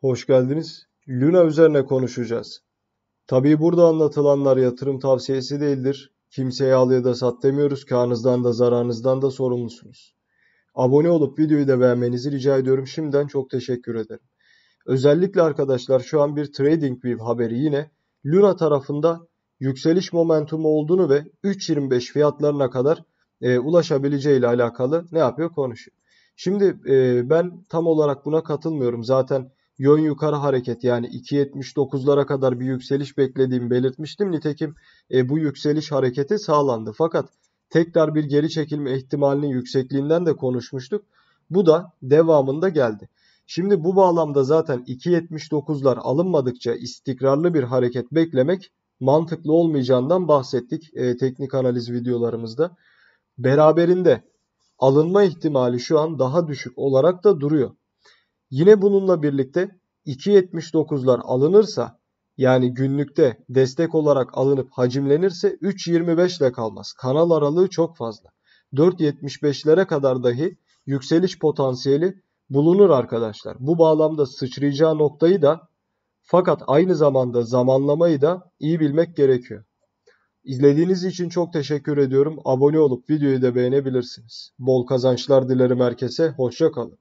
Hoş geldiniz. Luna üzerine konuşacağız. Tabii burada anlatılanlar yatırım tavsiyesi değildir. Kimseye al ya da sat demiyoruz. Karnınızdan da zararınızdan da sorumlusunuz. Abone olup videoyu da beğenmenizi rica ediyorum. Şimdiden çok teşekkür ederim. Özellikle arkadaşlar şu an bir TradingView haberi yine Luna tarafında yükseliş momentumu olduğunu ve 3.25 fiyatlarına kadar e, ulaşabileceği ile alakalı ne yapıyor konuşuyor. Şimdi e, ben tam olarak buna katılmıyorum. Zaten yön yukarı hareket yani 2.79'lara kadar bir yükseliş beklediğimi belirtmiştim. Nitekim e, bu yükseliş hareketi sağlandı. Fakat tekrar bir geri çekilme ihtimalinin yüksekliğinden de konuşmuştuk. Bu da devamında geldi. Şimdi bu bağlamda zaten 2.79'lar alınmadıkça istikrarlı bir hareket beklemek mantıklı olmayacağından bahsettik e, teknik analiz videolarımızda. Beraberinde alınma ihtimali şu an daha düşük olarak da duruyor. Yine bununla birlikte 2.79'lar alınırsa yani günlükte destek olarak alınıp hacimlenirse 3.25 ile kalmaz. Kanal aralığı çok fazla. 4.75'lere kadar dahi yükseliş potansiyeli bulunur arkadaşlar. Bu bağlamda sıçrayacağı noktayı da fakat aynı zamanda zamanlamayı da iyi bilmek gerekiyor. İzlediğiniz için çok teşekkür ediyorum. Abone olup videoyu da beğenebilirsiniz. Bol kazançlar dilerim herkese. Hoşça kalın.